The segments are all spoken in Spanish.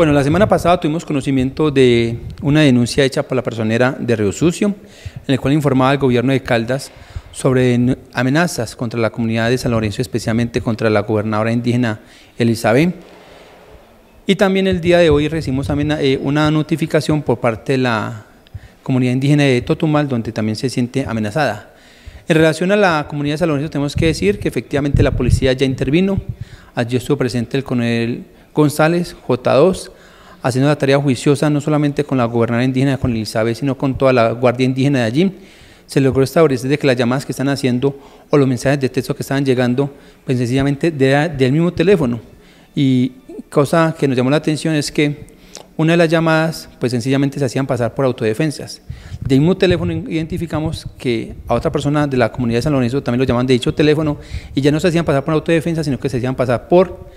Bueno, la semana pasada tuvimos conocimiento de una denuncia hecha por la personera de Río Sucio, en la cual informaba al gobierno de Caldas sobre amenazas contra la comunidad de San Lorenzo, especialmente contra la gobernadora indígena Elizabeth. Y también el día de hoy recibimos eh, una notificación por parte de la comunidad indígena de Totumal, donde también se siente amenazada. En relación a la comunidad de San Lorenzo, tenemos que decir que efectivamente la policía ya intervino. Allí estuvo presente el coronel González, J2, haciendo la tarea juiciosa no solamente con la gobernadora indígena, con Elizabeth, sino con toda la guardia indígena de allí. Se logró establecer de que las llamadas que están haciendo o los mensajes de texto que estaban llegando, pues sencillamente del mismo teléfono. Y cosa que nos llamó la atención es que una de las llamadas, pues sencillamente se hacían pasar por autodefensas. De mismo teléfono identificamos que a otra persona de la comunidad de San Lorenzo también lo llaman de dicho teléfono y ya no se hacían pasar por autodefensa, sino que se hacían pasar por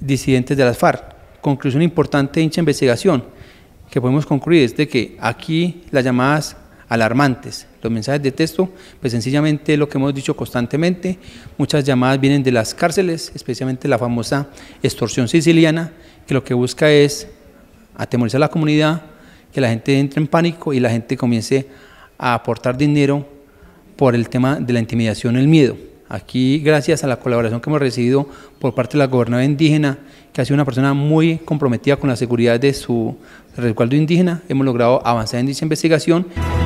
disidentes de las FARC. Conclusión importante de dicha investigación que podemos concluir es de que aquí las llamadas alarmantes, los mensajes de texto, pues sencillamente lo que hemos dicho constantemente, muchas llamadas vienen de las cárceles, especialmente la famosa extorsión siciliana, que lo que busca es atemorizar a la comunidad, que la gente entre en pánico y la gente comience a aportar dinero por el tema de la intimidación, el miedo. Aquí, gracias a la colaboración que hemos recibido por parte de la gobernadora indígena, que ha sido una persona muy comprometida con la seguridad de su recuerdo indígena, hemos logrado avanzar en dicha investigación.